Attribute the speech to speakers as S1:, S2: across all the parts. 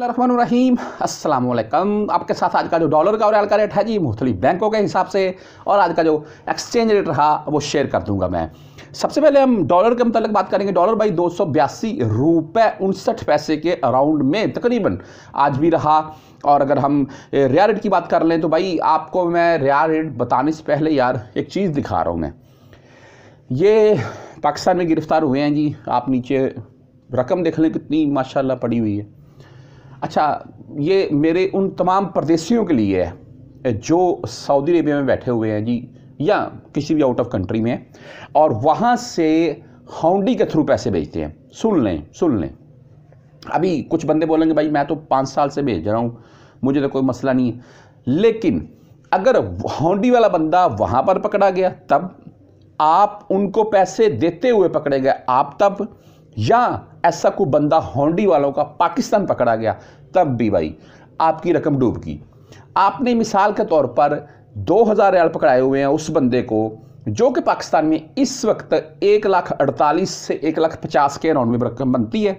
S1: रहीम अस्सलाम वालेकुम आपके साथ आज का जो डॉलर का और रियाल का रेट है जी मुख्तलिफ बैंकों के हिसाब से और आज का जो एक्सचेंज रेट रहा वो शेयर कर दूंगा मैं सबसे पहले हम डॉलर के मतलब बात करेंगे डॉलर भाई दो सौ बयासी रुपये उनसठ पैसे के अराउंड में तकरीबन आज भी रहा और अगर हम रिया रेट की बात कर लें तो भाई आपको मैं रिया रेट बताने से पहले यार एक चीज़ दिखा रहा हूँ मैं ये पाकिस्तान में गिरफ़्तार हुए हैं जी आप नीचे रकम देख लें कितनी माशाला पड़ी हुई है अच्छा ये मेरे उन तमाम परदेशियों के लिए है जो सऊदी अरेबिया में बैठे हुए हैं जी या किसी भी आउट ऑफ कंट्री में और वहाँ से हाउंडी के थ्रू पैसे भेजते हैं सुन लें सुन लें अभी कुछ बंदे बोलेंगे भाई मैं तो पाँच साल से भेज रहा हूँ मुझे तो कोई मसला नहीं है लेकिन अगर हाउंडी वाला बंदा वहाँ पर पकड़ा गया तब आप उनको पैसे देते हुए पकड़े गए आप तब या ऐसा कोई बंदा हॉन्डी वालों का पाकिस्तान पकड़ा गया तब भी भाई आपकी रकम डूब गई आपने मिसाल के तौर पर दो हज़ार रियाल पकड़ाए हुए हैं उस बंदे को जो कि पाकिस्तान में इस वक्त एक लाख अड़तालीस से एक लाख पचास के अराउंड में रकम बनती है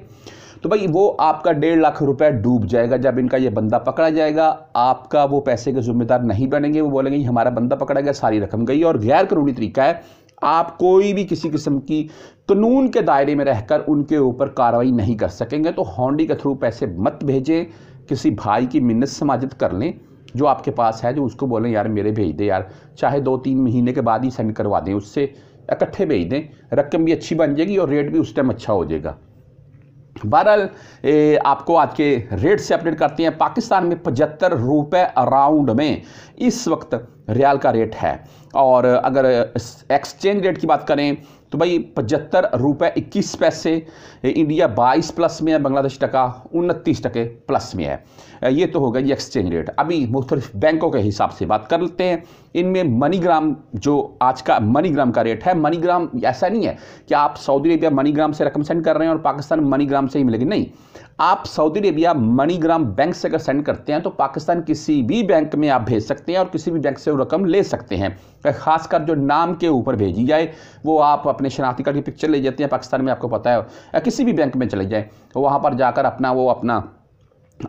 S1: तो भाई वो आपका डेढ़ लाख रुपया डूब जाएगा जब इनका ये बंदा पकड़ा जाएगा आपका वो पैसे के जिम्मेदार नहीं बनेंगे वो बोलेंगे हमारा बंदा पकड़ा गया सारी रकम गई और गैर कानूनी तरीका है आप कोई भी किसी किस्म की कानून के दायरे में रहकर उनके ऊपर कार्रवाई नहीं कर सकेंगे तो हॉन्डी के थ्रू पैसे मत भेजें किसी भाई की मिन्नत समाजित कर लें जो आपके पास है जो उसको बोलें यार मेरे भेज दें यार चाहे दो तीन महीने के बाद ही सेंड करवा दें उससे इकट्ठे भेज दें रकम भी अच्छी बन जाएगी और रेट भी उस टाइम अच्छा हो जाएगा बहरहाल आपको आज के रेट से अपडेट करते हैं पाकिस्तान में पचहत्तर रुपये अराउंड में इस वक्त रियाल का रेट है और अगर एक्सचेंज रेट की बात करें तो भाई पचहत्तर रुपये इक्कीस पैसे इंडिया बाईस प्लस में है बांग्लादेश टका उनतीस टके प्लस में है ये तो हो गई एक्सचेंज रेट अभी मुख्तलिफ बैंकों के हिसाब से बात कर लेते हैं इनमें मनीग्राम जो आज का मनीग्राम का रेट है मनीग्राम ऐसा नहीं है कि आप सऊदी अरेबिया मनीग्राम से रकम सेंड कर रहे हैं और पाकिस्तान मनीग्राम से ही मिलेगी नहीं आप सऊदी अरेबिया मनीग्राम बैंक से अगर सेंड करते हैं तो पाकिस्तान किसी भी बैंक में आप भेज सकते हैं और किसी भी बैंक से वो रकम ले सकते हैं खासकर जो नाम के ऊपर भेजी जाए वो आप अपने अपने शनाख्ती कार्ड की पिक्चर ले जाते हैं पाकिस्तान में आपको पता है या किसी भी बैंक में चले जाएँ तो वहाँ पर जाकर अपना वो अपना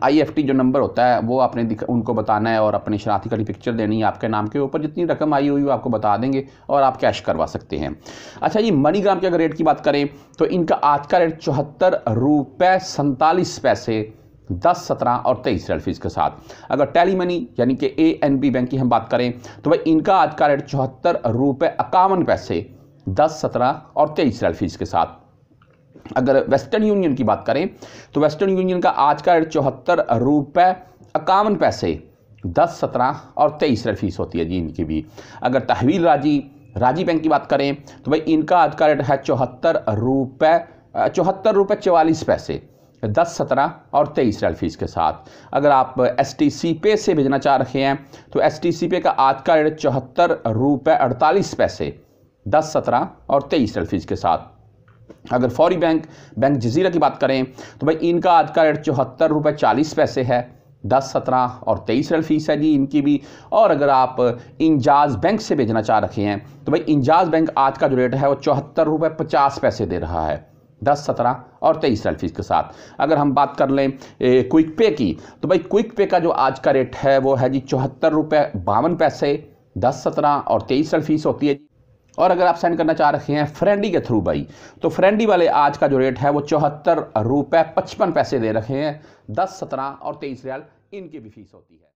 S1: आई जो नंबर होता है वो आपने दिख उनको बताना है और अपने शरारती का पिक्चर देनी है आपके नाम के ऊपर जितनी रकम आई हुई वो आपको बता देंगे और आप कैश करवा सकते हैं अच्छा ये मनीग्राम के अगर रेट की बात करें तो इनका आज का रेट चौहत्तर रुपये सैंतालीस पैसे दस सत्रह और तेईस रेल फीस के साथ अगर टैली मनी यानी कि ए बी बैंक की हम बात करें तो भाई इनका आज का रेट चौहत्तर रुपये इक्यावन पैसे दस सत्रह और तेईस रियल फीस के साथ अगर वेस्टर्न यूनियन की बात करें तो वेस्टर्न यूनियन का आज का रेट चौहत्तर रुपये इक्यावन पैसे दस सत्रह और तेईस रेट फीस होती है जी इनकी भी अगर तहवील राजी राजी बैंक की बात करें तो भाई इनका आज का रेट है चौहत्तर रुपये चौहत्तर रुपये चवालीस पैसे दस सत्रह और तेईस रेल फीस के साथ अगर आप एस टी सी पे से भेजना चाह रहे हैं तो एस टी सी पे का आज का रेट चौहत्तर रुपये अड़तालीस पैसे दस सत्रह और तेईस सेल्फीज के साथ अगर फौरी बैंक बैंक जजीरा की बात करें तो भाई इनका आज का रेट चौहत्तर रुपये चालीस पैसे है दस सत्रह और तेईस रेल फीस है जी इनकी भी और अगर आप इंजाज बैंक से भेजना चाह रखे हैं तो भाई इंजाज बैंक आज का जो रेट है वो चौहत्तर रुपये पचास पैसे दे रहा है दस सत्रह और तेईस रेल फीस के साथ अगर हम बात कर लें ए, क्विक पे की तो भाई क्विक पे का जो आज का रेट है वो है जी चौहत्तर रुपये बावन पैसे दस सत्रह और तेईस रेल फीस होती है जी और अगर आप सेंड करना चाह रखे हैं फ्रेंडी के थ्रू भाई तो फ्रेंडी वाले आज का जो रेट है वो चौहत्तर रुपये पचपन पैसे दे रखे हैं दस सत्रह और तेईस रियाल इनकी भी फीस होती है